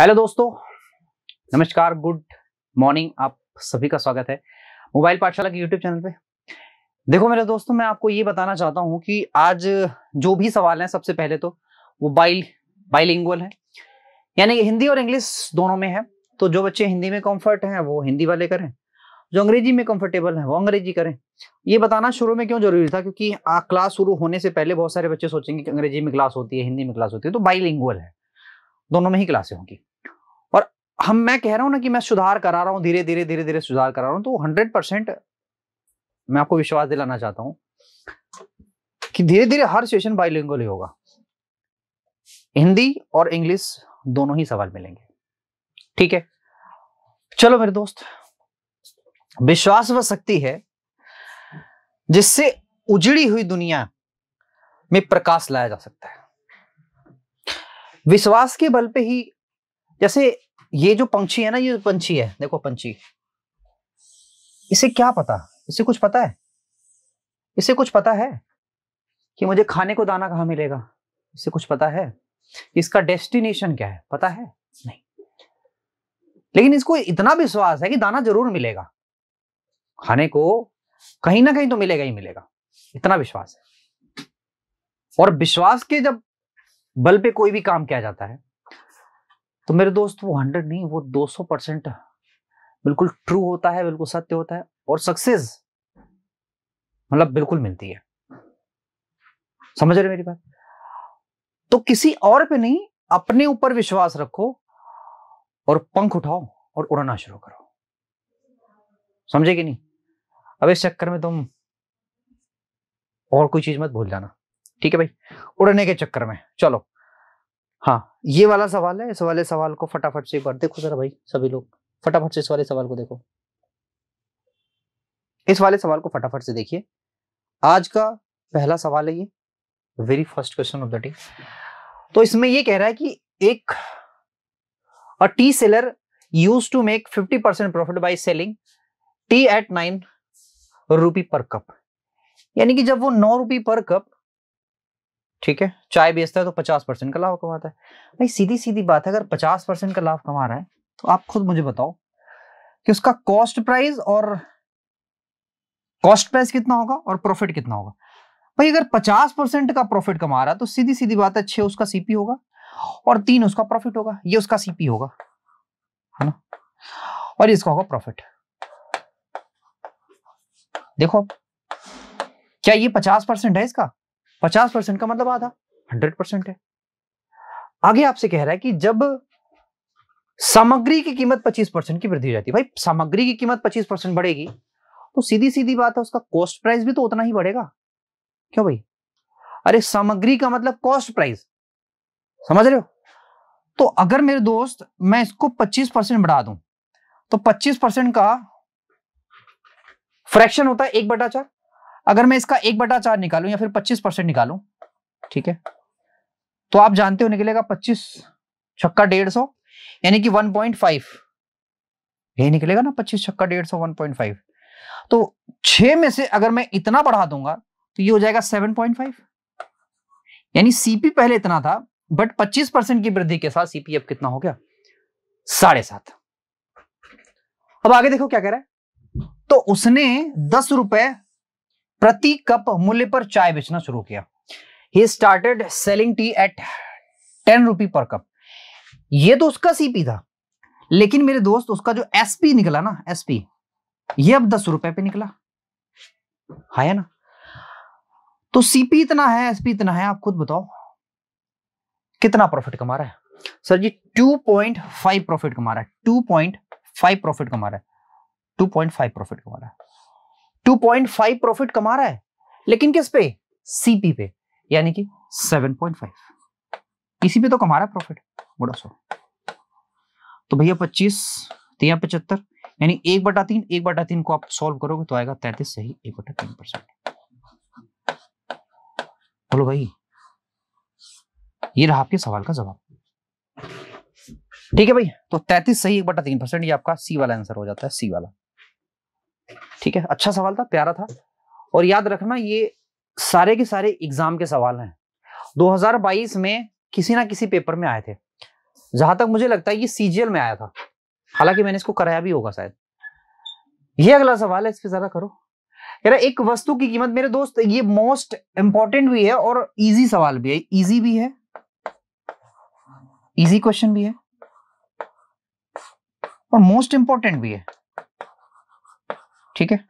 hello दोस्तों नमस्कार good morning आप सभी का स्वागत है मोबाइल पाठशाला के यूट्यूब चैनल पे देखो मेरे दोस्तों मैं आपको ये बताना चाहता हूँ कि आज जो भी सवाल है सबसे पहले तो वो बाइल बाइलिंगुअल है यानी हिंदी और इंग्लिश दोनों में है तो जो बच्चे हिंदी में कम्फर्ट हैं वो हिंदी वाले करें जो अंग्रेजी में कंफर्टेबल है वो अंग्रेजी करें ये बताना शुरू में क्यों जरूरी था क्योंकि क्लास शुरू होने से पहले बहुत सारे बच्चे सोचेंगे कि अंग्रेजी में क्लास होती है हिंदी में क्लास होती है तो बाइलिंगुअल है दोनों में ही क्लासें होंगी और हम मैं कह रहा हूं ना कि मैं सुधार करा रहा हूं धीरे धीरे धीरे धीरे सुधार करा रहा हूं तो हंड्रेड परसेंट मैं आपको विश्वास दिलाना चाहता हूं कि धीरे धीरे हर सेशन बाइलिंगुअल ही होगा हिंदी और इंग्लिश दोनों ही सवाल मिलेंगे ठीक है चलो मेरे दोस्त विश्वास वह शक्ति है जिससे उजड़ी हुई दुनिया में प्रकाश लाया जा सकता है विश्वास के बल पे ही जैसे ये जो पंछी है ना ये पंछी है देखो पंछी इसे क्या पता इसे कुछ पता है इसे कुछ पता है कि मुझे खाने को दाना कहाँ मिलेगा इसे कुछ पता है इसका डेस्टिनेशन क्या है पता है नहीं लेकिन इसको इतना विश्वास है कि दाना जरूर मिलेगा खाने को कहीं ना कहीं तो मिलेगा ही मिलेगा इतना विश्वास है और विश्वास के जब बल पे कोई भी काम किया जाता है तो मेरे दोस्त वो हंड्रेड नहीं वो दो सौ परसेंट बिल्कुल ट्रू होता है बिल्कुल सत्य होता है और सक्सेस मतलब बिल्कुल मिलती है समझ रहे मेरी बात तो किसी और पे नहीं अपने ऊपर विश्वास रखो और पंख उठाओ और उड़ना शुरू करो समझे कि नहीं अब इस चक्कर में तुम और कोई चीज मत भूल जाना ठीक है भाई उड़ने के चक्कर में चलो हाँ ये वाला सवाल है इस वाले सवाल को फटाफट से एक बार देखो जरा भाई सभी लोग फटाफट से इस वाले सवाल को देखो इस वाले सवाल को फटाफट से देखिए आज का पहला सवाल है ये very first question of the day तो इसमें ये कह रहा है कि एक a tea seller used to make 50 percent profit by selling tea at nine rupee per cup यानी कि जब वो नौ रुपी पर कप ठीक है चाय बेचता है तो पचास परसेंट का लाभ कमाता है भाई सीधी सीधी बात है अगर पचास परसेंट का लाभ कमा रहा है तो आप खुद मुझे बताओ कि उसका कॉस्ट प्राइस और कॉस्ट प्राइस कितना होगा और प्रॉफिट कितना होगा भाई अगर पचास परसेंट का प्रॉफिट कमा रहा है तो सीधी सीधी बात है छह उसका सीपी होगा और तीन उसका प्रॉफिट होगा ये उसका सीपी होगा है ना और इसका होगा प्रॉफिट देखो क्या ये पचास परसेंट है इसका पचास परसेंट का मतलब आधा हंड्रेड परसेंट है आगे आपसे कह रहा है कि जब सामग्री की कीमत पच्चीस परसेंट की वृद्धि हो जाती है भाई सामग्री की कीमत पच्चीस परसेंट बढ़ेगी तो सीधी सीधी बात है उसका कॉस्ट प्राइस भी तो उतना ही बढ़ेगा क्यों भाई अरे सामग्री का मतलब कॉस्ट प्राइस समझ रहे हो तो अगर मेरे दोस्त मैं इसको पच्चीस परसेंट बढ़ा दूं तो पच्चीस परसेंट का फ्रैक्शन होता है एक बटा चार अगर मैं इसका एक बटा चार निकालू या फिर पच्चीस परसेंट निकालू ठीक है तो आप जानते हो निकलेगा पच्चीस छक्का डेढ़ सौ यानी कि वन पॉइंट फाइव यही निकलेगा ना पच्चीस छक्का डेढ़ सौ वन पॉइंट फाइव तो छह में से अगर मैं इतना बढ़ा दूंगा तो ये हो जाएगा सेवन पॉइंट फाइव यानी सीपी पहले इतना था बट पच्चीस परसेंट की वृद्धि के साथ सीपी अब कितना हो गया साढ़े सात अब आगे देखो क्या कह रहा है तो उसने दस रुपए प्रति कप मूल्य पर चाय बेचना शुरू किया he started selling tea at ten rupee per cup ये तो उसका सीपी था लेकिन मेरे दोस्त उसका जो एसपी निकला ना एसपी ये अब दस रुपए पे निकला है ना तो सीपी इतना है एसपी इतना है आप खुद बताओ कितना प्रॉफिट कमा रहा है सर जी 2.5 प्रॉफिट कमा रहा है 2.5 प्रॉफिट कमा रहा है 2.5 प्रॉफिट कमा रहा है 2.5 प्रॉफिट कमा रहा है लेकिन किस पे सीपी पे यानी कि 7.5 इसी पे तो कमा रहा है प्रॉफिट बड़ा सो तो भैया 25 तीन पचहत्तर यानी एक बटा तीन एक बटा तीन को आप सॉल्व करोगे तो आएगा तैतीस सही एक बटा तीन परसेंट बोलो भाई ये रहा आपके सवाल का जवाब ठीक है भाई तो तैतीस सही एक बटा तीन परसेंट ये आपका सी वाला आंसर हो जाता है सी वाला ठीक है अच्छा सवाल था प्यारा था और याद रखना ये सारे के सारे एग्जाम के सवाल हैं 2022 में किसी ना किसी पेपर में आए थे जहां तक मुझे लगता है ये सीजीएल में आया था हालांकि मैंने इसको कराया भी होगा शायद ये अगला सवाल है इस पर जरा करो यार एक वस्तु की कीमत मेरे दोस्त ये मोस्ट इंपॉर्टेंट भी है और इजी सवाल भी है इजी भी है इजी क्वेश्चन भी है और मोस्ट इंपॉर्टेंट भी है ठीक है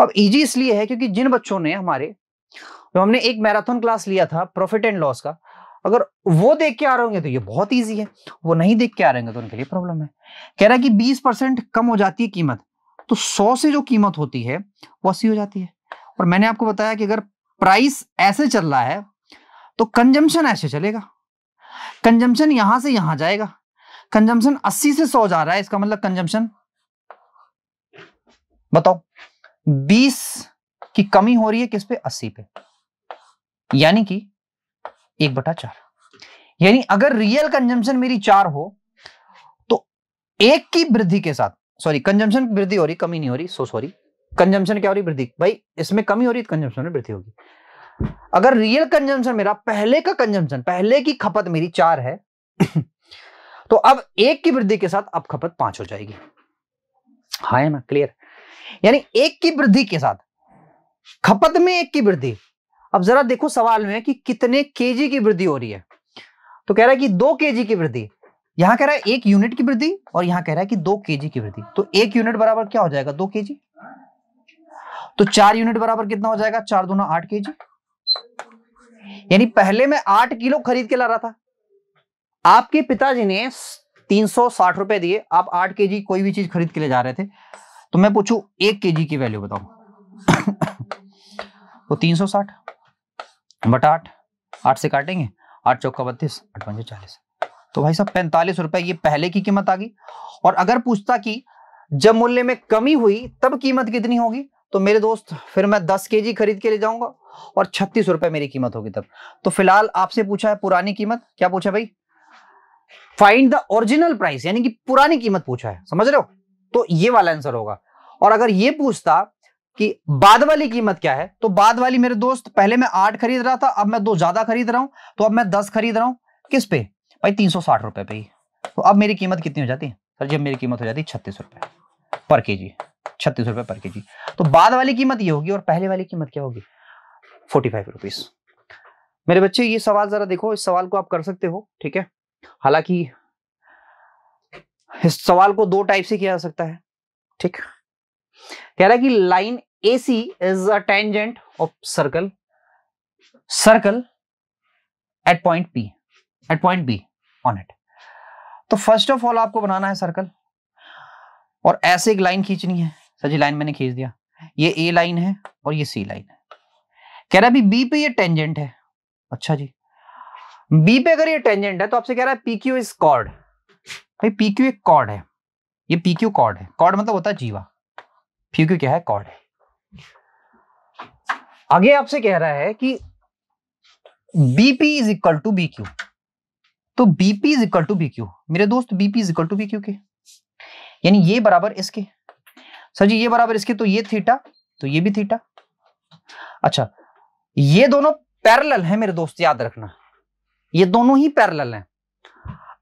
अब इजी इसलिए है क्योंकि जिन बच्चों ने हमारे तो हमने एक मैराथन क्लास लिया था प्रॉफिट एंड लॉस का अगर वो देख के आ रहे होंगे तो ये बहुत इजी है वो नहीं देख के आ रहे होंगे तो उनके लिए प्रॉब्लम है कह रहा है कि बीस परसेंट कम हो जाती है कीमत तो सौ से जो कीमत होती है वो अस्सी हो जाती है और मैंने आपको बताया कि अगर प्राइस ऐसे चल रहा है तो कंजम्पन ऐसे चलेगा कंजम्पन यहां से यहां जाएगा कंजम्पन अस्सी से सौ जा रहा है इसका मतलब कंजम्पन बताओ 20 की कमी हो रही है किस पे 80 पे यानी कि एक बटा चार यानी अगर रियल कंजम्पशन मेरी चार हो तो एक की वृद्धि के साथ सॉरी कंजम्पशन वृद्धि हो रही कमी नहीं हो रही सो सॉरी कंजम्पशन क्या हो रही वृद्धि भाई इसमें कमी हो रही कंजम्पशन तो में वृद्धि होगी अगर रियल कंजम्पशन मेरा पहले का कंजम्पशन पहले की खपत मेरी चार है तो अब एक की वृद्धि के साथ अब खपत पांच हो जाएगी हाँ है ना क्लियर यानी एक की वृद्धि के साथ खपत में एक की वृद्धि अब जरा देखो सवाल में कि कितने केजी की वृद्धि हो रही है तो कह रहा है कि दो केजी की वृद्धि यहां कह रहा है एक यूनिट की वृद्धि और यहां कह रहा है कि दो केजी की वृद्धि तो एक यूनिट बराबर क्या हो जाएगा दो केजी तो चार यूनिट बराबर कितना हो जाएगा चार दोनों आठ के यानी पहले मैं आठ किलो खरीद के ला रहा था आपके पिताजी ने तीन सौ साठ रुपए दिए आप आठ के कोई भी चीज खरीद के ले जा रहे थे तो मैं पूछू एक के की वैल्यू बताओ तो तीन सौ साठ बट आठ आठ से काटेंगे आठ चौका बत्तीस अठवंजे चालीस तो भाई साहब पैंतालीस रुपए ये पहले की कीमत आ गई और अगर पूछता कि जब मूल्य में कमी हुई तब कीमत कितनी होगी तो मेरे दोस्त फिर मैं दस के खरीद के ले जाऊंगा और छत्तीस रुपए मेरी कीमत होगी तब तो फिलहाल आपसे पूछा है पुरानी कीमत क्या पूछा भाई फाइंड द ओरिजिनल प्राइस यानी कि पुरानी कीमत पूछा है समझ रहे हो तो ये वाला आंसर होगा और अगर ये पूछता कि बाद वाली कीमत क्या है तो बाद वाली मेरे दोस्त पहले मैं आठ खरीद रहा था अब मैं दो ज्यादा खरीद रहा हूं तो अब मैं दस खरीद रहा हूं किस पे भाई तीन सौ साठ रुपए पे तो अब मेरी कीमत कितनी हो जाती है सर जब मेरी कीमत हो जाती है छत्तीस रुपए पर के जी छत्तीस रुपए पर के जी तो बाद वाली कीमत ये होगी और पहले वाली कीमत क्या होगी फोर्टी फाइव रुपीज मेरे बच्चे ये सवाल जरा देखो इस सवाल को आप कर सकते हो ठीक है हालांकि इस सवाल को दो टाइप से किया जा सकता है ठीक कह रहा है कि line A C is a tangent of circle circle at point P at point B on it तो फर्स्ट ऑफ ऑल आपको बनाना है सर्कल और ऐसे एक लाइन खींचनी है सर लाइन मैंने खींच दिया ये ए लाइन है और ये सी लाइन है कह रहा है बी पे ये टेंजेंट है अच्छा जी बी पे अगर ये टेंजेंट है तो आपसे कह रहा है पी क्यू इज कॉर्ड भाई पी क्यू एक कॉर्ड है ये पी क्यू कॉर्ड है कॉर्ड मतलब होता है जीवा पी क्यू क्या है कॉर्ड है आगे आपसे कह रहा है कि BP is equal to B Q तो BP is equal to B Q मेरे दोस्त BP is equal to B Q के यानी ये बराबर इसके सर जी ये बराबर इसके तो ये थीटा तो ये भी थीटा अच्छा ये दोनों पैरेलल है मेरे दोस्त याद रखना ये दोनों ही पैरेलल हैं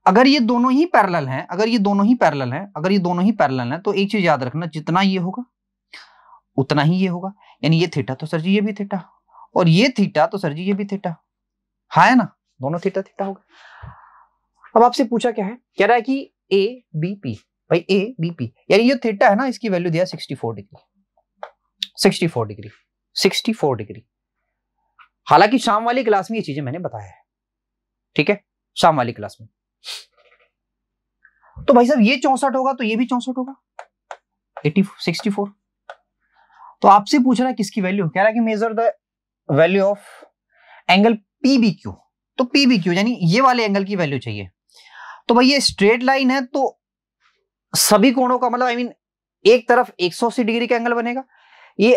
अगर ये दोनों ही पैरल हैं अगर ये दोनों ही पैरल हैं अगर ये दोनों ही पैरल हैं तो एक चीज याद रखना जितना ये होगा उतना ही ये होगा यानी ये थीटा तो सर जी ये भी थीटा और ये थीटा तो सर जी ये भी थीटा हा है ना दोनों थीटा थीटा होगा अब आपसे पूछा क्या है कह रहा है कि ए बी पी भाई ए बी पी यानी ये थीटा है ना इसकी वैल्यू दिया 64 डिग्री 64 डिग्री 64 डिग्री हालांकि शाम वाली क्लास में ये चीजें मैंने बताया है ठीक है शाम वाली क्लास में तो भाई साहब ये चौसठ होगा तो ये भी चौसठ होगा एटी सिक्सटी फोर तो आपसे पूछ रहा है किसकी वैल्यू कह रहा है कि measure the value of angle P B Q तो पी बी क्यू यानी ये वाले एंगल की वैल्यू चाहिए तो भाई ये स्ट्रेट लाइन है तो सभी कोणों का मतलब आई I मीन mean, एक तरफ अस्सी डिग्री का एंगल बनेगा ये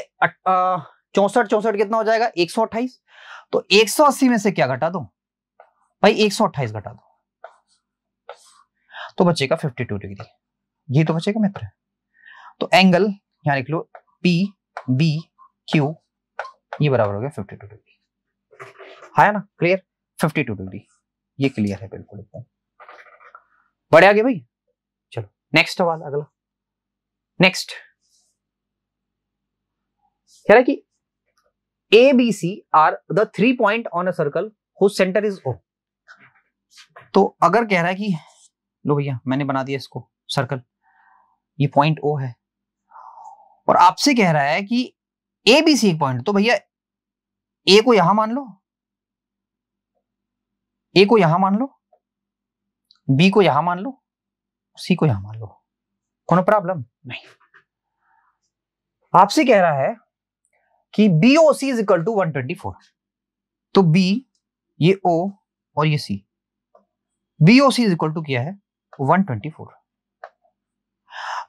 चौसठ चौसठ कितना हो जाएगा 128 तो अस्सी में से क्या घटा दो भाई अट्ठाईस घटा दो तो बचेगा 52 डिग्री ये तो बचेगा मित्र तो एंगल यहां लिख लो पी बी क्यू ये बराबर हो गया 52 डिग्री है ना क्लियर 52 डिग्री ये क्लियर है बिल्कुल एकदम बड़े आगे भाई चलो नेक्स्ट सवाल अगला नेक्स्ट कह रहा कि A B C are the three point on a circle who centre is O तो अगर कह रहा है कि लो भैया मैंने बना दिया इसको सर्कल ये पॉइंट ओ है और आपसे कह रहा है कि ए बी सी पॉइंट तो भैया ए को यहां मान लो ए को यहां मान लो बी को यहां मान लो सी को यहां मान लो कोनो प्रॉब्लम नहीं आपसे कह रहा है कि B O C is equal to one twenty four तो बी ये ओ और ये C B O C is equal to क्या है 124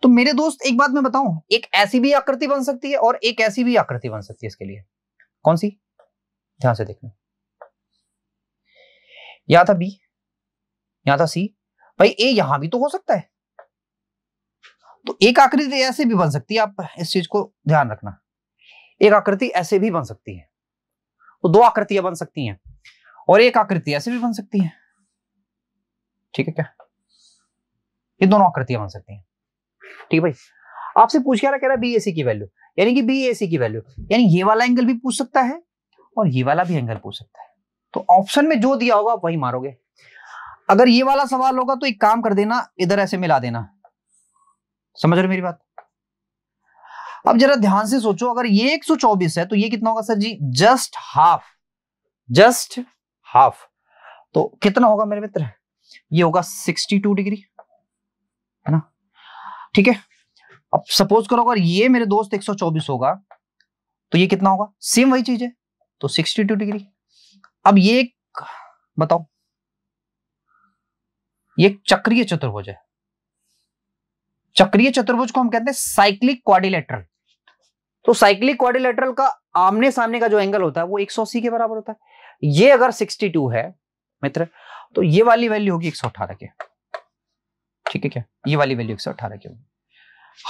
तो मेरे दोस्त एक बात मैं बताऊं एक ऐसी भी आकृति बन सकती है और एक ऐसी भी आकृति बन सकती है इसके लिए कौन सी ध्यान से देखना या था बी या था सी भाई ए यहां भी तो हो सकता है तो एक आकृति ऐसे भी बन सकती है आप इस चीज को ध्यान रखना एक आकृति ऐसे भी बन सकती है तो दो आकृतियां बन सकती हैं और एक आकृति ऐसे भी बन सकती है ठीक है क्या ये दोनों आकृतियां बन सकती हैं ठीक है भाई आपसे पूछ क्या रहा कह रहा है बी की वैल्यू यानी कि बी की वैल्यू यानी ये वाला एंगल भी पूछ सकता है और ये वाला भी एंगल पूछ सकता है तो ऑप्शन में जो दिया होगा वही मारोगे अगर ये वाला सवाल होगा तो एक काम कर देना इधर ऐसे मिला देना समझ रहे मेरी बात अब जरा ध्यान से सोचो अगर ये 124 है तो ये कितना होगा sir ji just half just half तो कितना होगा मेरे मित्र ये होगा 62 डिग्री है ना ठीक है अब सपोज करो अगर ये मेरे दोस्त 124 होगा तो ये कितना होगा सेम वही चीज है तो 62 डिग्री अब ये एक बताओ ये चक्रीय चतुर्भुज है चक्रीय चतुर्भुज को हम कहते हैं साइक्लिक क्वारिलेटरल तो साइक्लिक क्वारिलेटरल का आमने सामने का जो एंगल होता है वो 180 के बराबर होता है ये अगर 62 है मित्र तो ये वाली वैल्यू होगी एक सौ अठारह के ठीक है क्या ये वाली वैल्यू एक सौ अठारह की होगी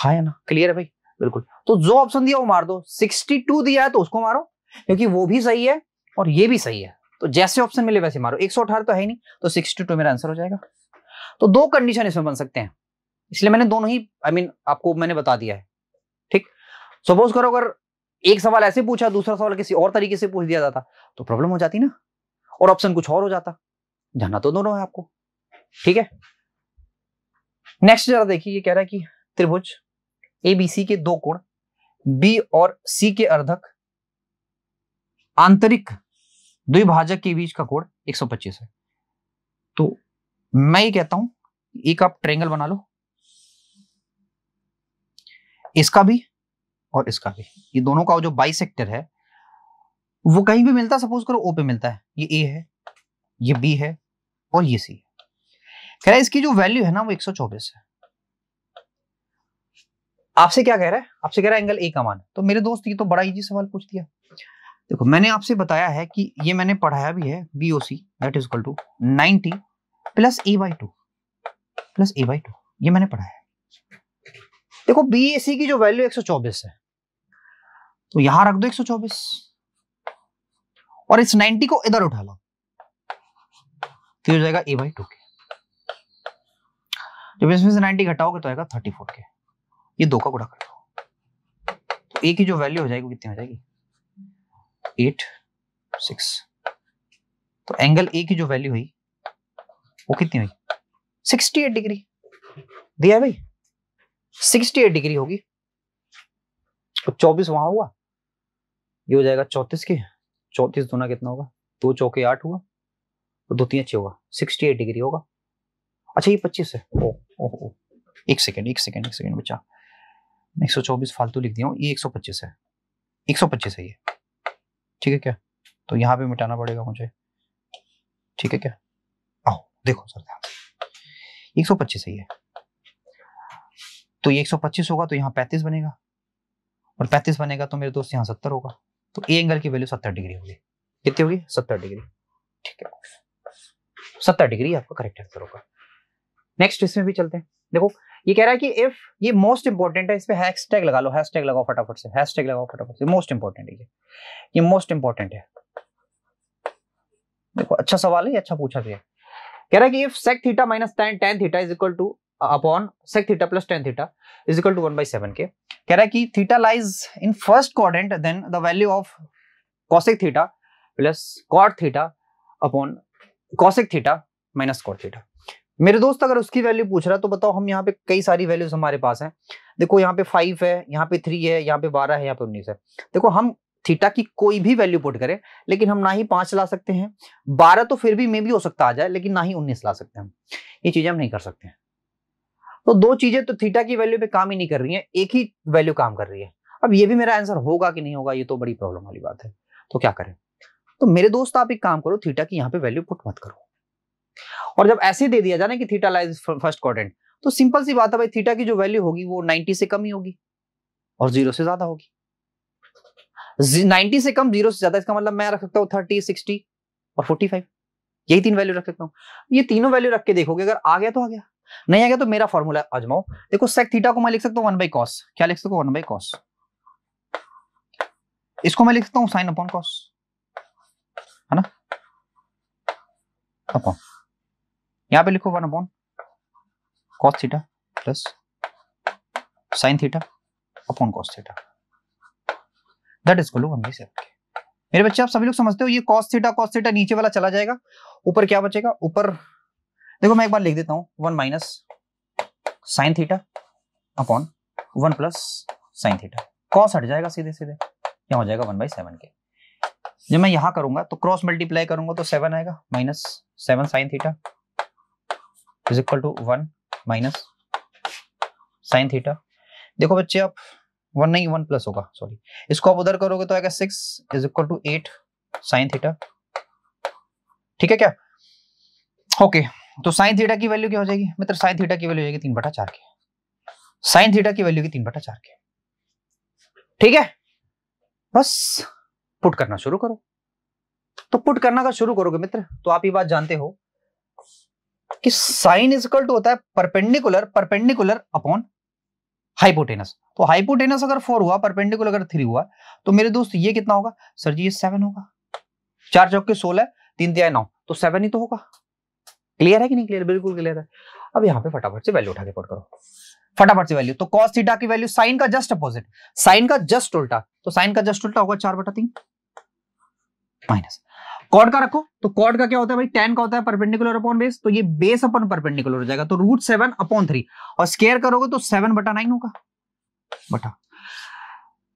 हाँ या ना क्लियर है भाई बिल्कुल तो जो ऑप्शन दिया वो मार दो सिक्सटी टू दिया है तो उसको मारो क्योंकि वो भी सही है और ये भी सही है तो जैसे ऑप्शन मिले वैसे मारो एक सौ अठारह तो है ही नहीं तो सिक्सटी टू मेरा आंसर हो जाएगा तो दो कंडीशन इसमें बन सकते हैं इसलिए मैंने दोनों ही आई I मीन mean, आपको मैंने बता दिया है ठीक सपोज करो अगर एक सवाल ऐसे पूछा दूसरा सवाल किसी और तरीके से पूछ दिया जाता तो प्रॉब्लम हो जाती ना और ऑप्शन कुछ और हो जाता जाना तो दोनों है आपको ठीक है नेक्स्ट जरा देखिए ये कह रहा है कि त्रिभुज ए बी सी के दो कोण बी और सी के अर्धक आंतरिक द्विभाजक के बीच का कोण 125 है तो मैं ये कहता हूं एक आप ट्रेंगल बना लो इसका भी और इसका भी ये दोनों का जो बाई है वो कहीं भी मिलता सपोज करो ओ पे मिलता है ये ए है ये बी है और ये सी है कह रहा है इसकी जो वैल्यू है ना वो 124 है आपसे क्या कह रहा है आपसे कह रहा है एंगल ए का मान तो मेरे दोस्त ये तो बड़ा इजी सवाल पूछ दिया देखो मैंने आपसे बताया है कि ये मैंने पढ़ाया भी है B O C that is equal to ninety plus A by two plus A by two ये मैंने पढ़ाया देखो बी ए सी की जो वैल्यू 124 है तो यहां रख दो 124 और इस 90 को इधर उठा लो तो हो जाएगा ए बाई टू के जब इसमें से 90 घटाओगे तो आएगा 34 के ये दो का गुणा कर दो तो ए की जो वैल्यू हो जाएगी वो कितनी हो जाएगी एट सिक्स तो एंगल ए की जो वैल्यू हुई वो कितनी हुई 68 डिग्री दिया भाई 68 डिग्री होगी चौबीस तो वहां हुआ ये हो जाएगा चौतीस के चौतीस दोना कितना होगा दो चौके आठ हुआ तो दो तीन अच्छे होगा सिक्सटी एट डिग्री होगा अच्छा ये पच्चीस है ओ ओहो एक सेकेंड एक सेकेंड एक सेकेंड बच्चा एक सौ चौबीस फालतू लिख दिया हूँ ये एक सौ पच्चीस है एक सौ पच्चीस है ये ठीक है क्या तो यहाँ पे मिटाना पड़ेगा मुझे ठीक है क्या आओ देखो सर ध्यान एक सौ पच्चीस है ये तो ये एक सौ पच्चीस होगा तो यहाँ पैंतीस बनेगा और पैंतीस बनेगा तो मेरे दोस्त यहाँ सत्तर होगा तो ए एंगल की वैल्यू सत्तर डिग्री होगी कितनी होगी सत्तर डिग्री ठीक है सत्तर डिग्री आपका करेक्ट आंसर होगा नेक्स्ट इसमें भी चलते हैं देखो ये कह रहा है कि इफ ये मोस्ट इंपॉर्टेंट है इस पर हैशटैग लगा लो हैशटैग लगाओ फटाफट से हैशटैग लगाओ फटाफट से मोस्ट इंपॉर्टेंट है ये ये मोस्ट इंपॉर्टेंट है देखो अच्छा सवाल है अच्छा पूछा गया कह रहा है कि if sec theta minus tan theta is equal to upon sec theta plus tan theta is equal to one by seven के कह रहा है कि theta lies in first quadrant then the value of cosec theta plus cot theta upon cosec theta minus cot theta मेरे दोस्त अगर उसकी value पूछ रहा है तो बताओ हम यहाँ पे कई सारी वैल्यूज हमारे पास हैं देखो यहाँ पे फाइव है यहाँ पे थ्री है यहाँ पे बारह है यहाँ पे उन्नीस है देखो हम थीटा की कोई भी वैल्यू पुट करें लेकिन हम ना ही पांच ला सकते हैं बारह तो फिर भी मे भी हो सकता आ जाए लेकिन ना ही उन्नीस ला सकते हैं ये चीजें हम नहीं कर सकते हैं तो दो चीजें तो थीटा की वैल्यू पे काम ही नहीं कर रही है एक ही वैल्यू काम कर रही है अब ये भी मेरा आंसर होगा कि नहीं होगा ये तो बड़ी प्रॉब्लम वाली बात है तो क्या करें तो मेरे दोस्त आप एक काम करो थीटा की यहाँ पे वैल्यू पुट मत करो और जब ऐसे दे दिया जाए ना कि थीटा लाइज फर्स्ट क्वाड्रेंट तो सिंपल सी बात है भाई थीटा की जो वैल्यू होगी वो 90 से कम ही होगी और जीरो से ज्यादा होगी 90 से कम जीरो से ज्यादा इसका मतलब मैं रख सकता हूँ थर्टी सिक्सटी और फोर्टी फाइव यही तीन वैल्यू रख सकता हूँ ये तीनों वैल्यू रख के देखोगे अगर आ गया तो आ गया नहीं आ गया तो मेरा फॉर्मूला आजमाओ देखो सेक थीटा को मैं लिख सकता हूँ वन बाई कॉस क्या लिख सकता हूँ वन बाई कॉस इसको मैं लिख सकता हूँ साइन अपॉन कॉस है ना अपॉन यहां पे लिखो one upon cos theta plus sine theta upon cos theta that is one by seven के मेरे बच्चे आप सभी लोग समझते हो ये कॉस थीटा कॉस थीटा नीचे वाला चला जाएगा ऊपर क्या बचेगा ऊपर देखो मैं एक बार लिख देता हूं one minus sine theta upon one plus sine theta cos हट जाएगा सीधे सीधे क्या हो जाएगा वन बाई सेवन के जब मैं यहां करूंगा तो क्रॉस मल्टीप्लाई करूंगा तो सेवन आएगा minus seven sine theta is equal to one minus sine theta देखो बच्चे आप वन नहीं वन प्लस होगा सॉरी इसको आप उधर करोगे तो आएगा six is equal to eight sine theta ठीक है क्या ओके तो साइन थीटा की वैल्यू क्या हो जाएगी मित्र साइन थीटा की वैल्यू हो जाएगी तीन बटा चार के साइन थीटा की वैल्यू की तीन बटा चार के ठीक है बस पुट करना शुरू करो तो पुट करना का शुरू करोगे मित्र तो आप ये बात जानते हो कि साइन इज इक्वल टू होता है परपेंडिकुलर परपेंडिकुलर अपॉन हाइपोटेनस तो हाइपोटेनस अगर फोर हुआ परपेंडिकुलर अगर थ्री हुआ तो मेरे दोस्त ये कितना होगा सर जी ये सेवन होगा चार चौके सोलह तीन तिहाई नौ तो सेवन ही तो होगा क्लियर है कि नहीं क्लियर बिल्कुल क्लियर है अब यहाँ पे फटाफट से वैल्यू उठा के पुट करो फटाफट से वैल्यू तो कॉस थीटा की वैल्यू साइन का जस्ट अपोजिट साइन का जस्ट उल्टा तो साइन का जस्ट उल्टा होगा चार बटा तीन माइनस कॉड का रखो तो कॉड का क्या होता है भाई टेन का होता है परपेंडिकुलर अपॉन बेस तो ये बेस अपॉन परपेंडिकुलर हो जाएगा तो रूट सेवन अपॉन थ्री और स्केयर करोगे तो सेवन बटा नाइन होगा बटा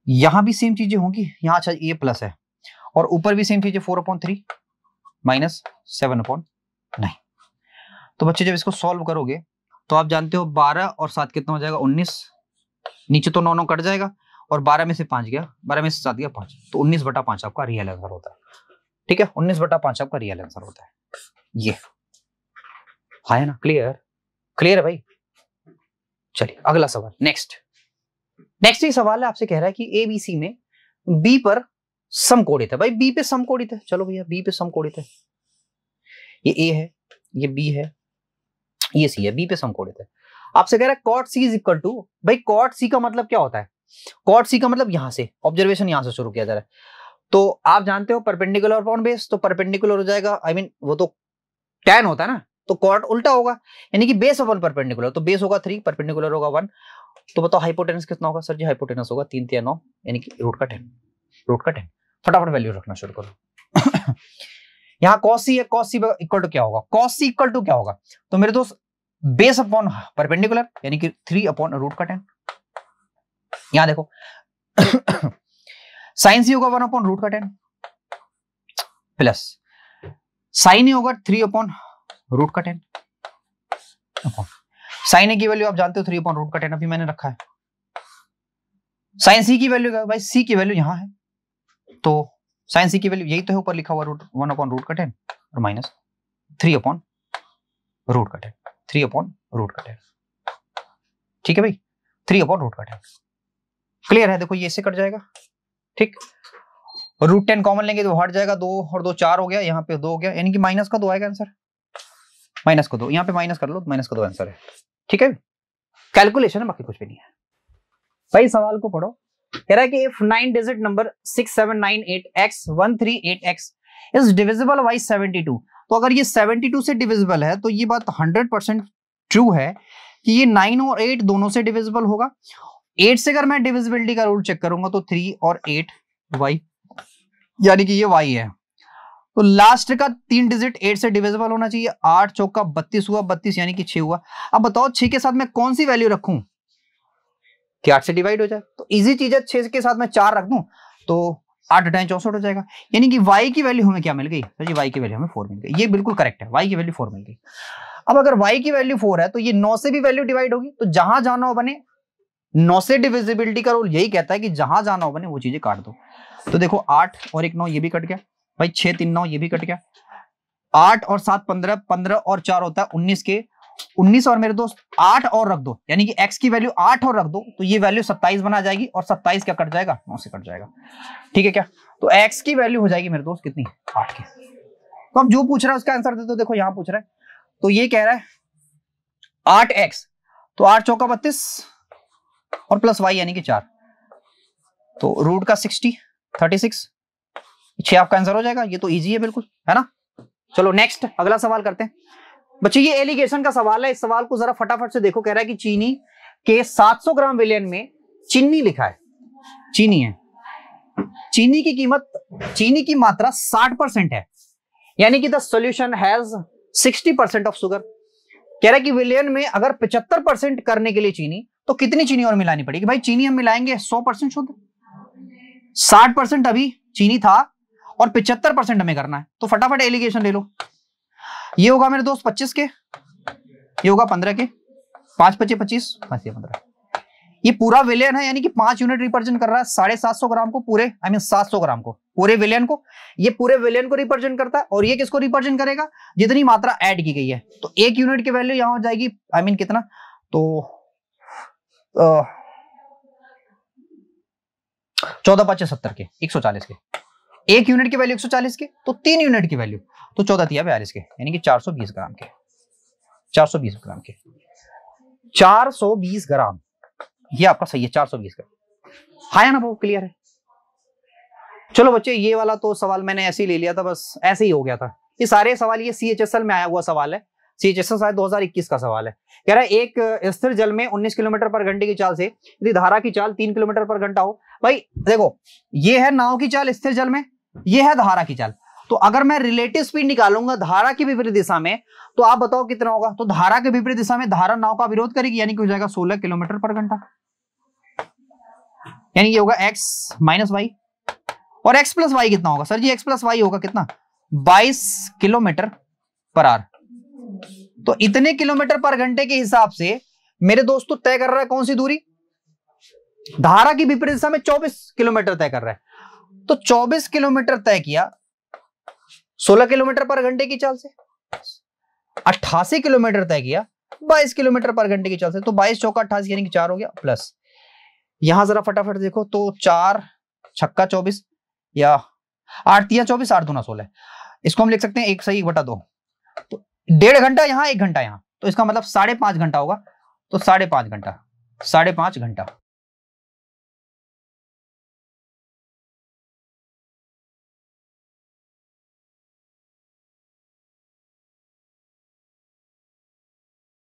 यहां भी सेम चीजें होंगी यहां अच्छा ये प्लस है और ऊपर भी सेम चीजें four upon three minus seven upon nine तो बच्चे जब इसको सॉल्व करोगे तो आप जानते हो बारह और सात कितना हो जाएगा उन्नीस नीचे तो नौ नौ कट जाएगा और बारह में से पांच गया बारह में से सात गया पांच तो उन्नीस बटा पांच आपका रियल आंसर होता है ठीक है उन्नीस बटा पांच आपका रियल आंसर होता है ये हाँ है ना क्लियर क्लियर है भाई चलिए अगला सवाल नेक्स्ट नेक्स्ट ये सवाल है आपसे कह रहा है कि सी में बी पर समकोड़ित है भाई बी पे समकोणित है चलो भैया बी पे समकोड़ित है ये ए है ये बी है ये सी है बी पे समकोणित है आपसे कह रहा है cot C is equal to भाई कॉट सी का मतलब क्या होता है कॉट सी का मतलब यहां से ऑब्जर्वेशन यहां से शुरू किया जा रहा है तो आप जानते हो परपेंडिकुलर अपॉन बेस तो परपेंडिकुलर हो जाएगा आई I मीन mean, वो तो टेन होता है ना तो कॉर्ड उल्टा होगा यानी कि बेस अपॉन परपेंडिकुलर तो बेस होगा थ्री परपेंडिकुलर होगा वन तो बताओ हाइपोटेनस कितना होगा सर जी हाइपोटेनस होगा तीन तीन नौ यानी कि रूट का टेन रूट का टेन फटाफट वैल्यू रखना शुरू करो यहाँ कॉसी है कॉसी इक्वल टू क्या होगा कॉसी इक्वल टू क्या होगा तो मेरे दोस्त बेस अपॉन परपेंडिकुलर यानी कि थ्री अपॉन रूट का टेन यहां देखो साइन सी होगा वन अपॉन रूट का टेन प्लस साइन ही होगा थ्री अपॉन रूट का टेन अपॉन साइन ए की वैल्यू आप जानते हो थ्री अपॉन रूट का टेन अभी मैंने रखा है साइन सी की वैल्यू भाई सी की वैल्यू यहां है तो साइन सी की वैल्यू यही तो है ऊपर लिखा हुआ रूट वन अपॉन रूट का टेन और माइनस थ्री अपॉन रूट का टेन थ्री अपॉन रूट का टेन ठीक है भाई थ्री अपॉन रूट का टेन क्लियर है देखो ये से कट जाएगा ठीक रूट टेन कॉमन लेंगे तो हट जाएगा दो और दो चार हो गया यहाँ पे दो हो गया यानी कि माइनस का दो आएगा आंसर माइनस का दो यहाँ पे माइनस कर लो माइनस का दो आंसर है ठीक है कैलकुलेशन है बाकी कुछ भी नहीं है भाई सवाल को पढ़ो कह रहा है कि if nine digit number six seven nine eight X one three eight X is divisible by seventy two तो अगर ये सेवेंटी टू से डिविजिबल है तो ये बात हंड्रेड परसेंट ट्रू है कि ये नाइन और एट दोनों से डिविजिबल होगा एट से अगर मैं डिविजिबिलिटी का रूल चेक करूंगा तो थ्री और एट वाई यानी कि ये वाई है तो लास्ट का तीन डिजिट एट से डिविजिबल होना चाहिए आठ चौका बत्तीस हुआ बत्तीस यानी कि छह हुआ अब बताओ छह के साथ मैं कौन सी वैल्यू रखूं कि आठ से डिवाइड हो जाए तो इजी चीज है छह के साथ मैं चार रख दू तो आठ अठाई चौसठ हो जाएगा यानी कि वाई की वैल्यू हमें क्या मिल गई तो वाई की वैल्यू हमें फोर मिल गई ये बिल्कुल करेक्ट है वाई की वैल्यू फोर मिल गई अब अगर वाई की वैल्यू फोर है तो ये नौ से भी वैल्यू डिवाइड होगी तो जहां जाना हो बने नौसे डिविजिबिलिटी का रूल यही कहता है कि जहां जाना हो बने वो चीजें काट दो तो देखो आठ और एक नौ ये भी कट गया भाई छह तीन नौ ये भी कट गया आठ और सात पंद्रह पंद्रह और चार होता है उन्नीस के उन्नीस और मेरे दोस्त आठ और रख दो यानी कि एक्स की वैल्यू आठ और रख दो तो ये वैल्यू सत्ताईस बना जाएगी और सत्ताईस क्या कट जाएगा नौ से कट जाएगा ठीक है क्या तो एक्स की वैल्यू हो जाएगी मेरे दोस्त कितनी आठ की तो अब जो पूछ रहा है उसका आंसर दे दो देखो यहां पूछ रहा है तो ये कह रहा है आठ एक्स तो आठ चौका बत्तीस और प्लस वाई यानी कि चार तो रूट का सिक्सटी थर्टी सिक्स छह आपका आंसर हो जाएगा ये तो इजी है बिल्कुल है ना चलो नेक्स्ट अगला सवाल करते हैं बच्चे ये एलिगेशन का सवाल है इस सवाल को जरा फटाफट से देखो कह रहा है कि चीनी के 700 ग्राम विलियन में चीनी लिखा है चीनी है चीनी की कीमत चीनी की मात्रा 60 परसेंट है यानी कि the solution has 60 percent of sugar कह रहा है कि विलियन में अगर 75 परसेंट करने के लिए चीनी तो कितनी चीनी और मिलानी पड़ेगी भाई चीनी हम मिलाएंगे सौ परसेंट शुद्ध साठ परसेंट अभी चीनी था और पिछहत्तर परसेंट हमें करना है तो फटाफट एलिगेशन ले लो ये होगा मेरे दोस्त पच्चीस के ये होगा पंद्रह के पांच पच्चीस पच्चीस बस ये पंद्रह ये पूरा विलियन है यानी कि पांच यूनिट रिप्रेजेंट कर रहा है साढ़े सात सौ ग्राम को पूरे आई मीन सात सौ ग्राम को पूरे विलियन को ये पूरे विलियन को रिप्रेजेंट करता है और ये किसको रिप्रेजेंट करेगा जितनी मात्रा ऐड की गई है तो एक यूनिट की वैल्यू यहाँ हो जाएगी आई I मीन mean कितना तो चौदह पांच सत्तर के एक सौ चालीस के एक यूनिट की वैल्यू एक सौ चालीस के तो तीन यूनिट की वैल्यू तो चौदह दिया बयालीस के यानी कि चार सौ बीस ग्राम के चार सौ बीस ग्राम के चार सौ बीस ग्राम ये आपका सही है चार सौ बीस ग्राम हाँ या ना बहुत क्लियर है चलो बच्चे ये वाला तो सवाल मैंने ऐसे ही ले लिया था बस ऐसे ही हो गया था ये सारे सवाल ये सी में आया हुआ सवाल है दो शायद इक्कीस का सवाल है कह रहा है एक स्थिर जल में 19 किलोमीटर पर घंटे की चाल से यदि धारा की चाल 3 किलोमीटर पर घंटा हो भाई देखो ये है नाव की चाल स्थिर जल में ये है धारा की चाल तो अगर मैं रिलेटिव स्पीड निकालूंगा धारा की विपरीत दिशा में तो आप बताओ कितना होगा तो धारा के विपरीत दिशा में धारा नाव का विरोध करेगी यानी कि हो जाएगा सोलह किलोमीटर पर घंटा यानी ये होगा एक्स माइनस वाई और एक्स प्लस वाई कितना होगा sir ji X plus Y होगा कितना बाईस किलोमीटर पर आर तो इतने किलोमीटर पर घंटे के हिसाब से मेरे दोस्तों तय कर रहा है कौन सी दूरी धारा की विपरीत दिशा में 24 किलोमीटर तय कर रहा है तो 24 किलोमीटर तय किया 16 किलोमीटर पर घंटे की चाल से अट्ठासी किलोमीटर तय किया 22 किलोमीटर पर घंटे की चाल से तो 22 चौका अट्ठासी यानी कि चार हो गया प्लस यहां जरा फटाफट देखो तो चार छक्का चौबीस या आठ तीन चौबीस आठ दो सोलह इसको हम लिख सकते हैं एक सही बटा दो तो डेढ़ घंटा यहां एक घंटा यहां तो इसका मतलब साढ़े पांच घंटा होगा तो साढ़े पांच घंटा साढ़े पांच घंटा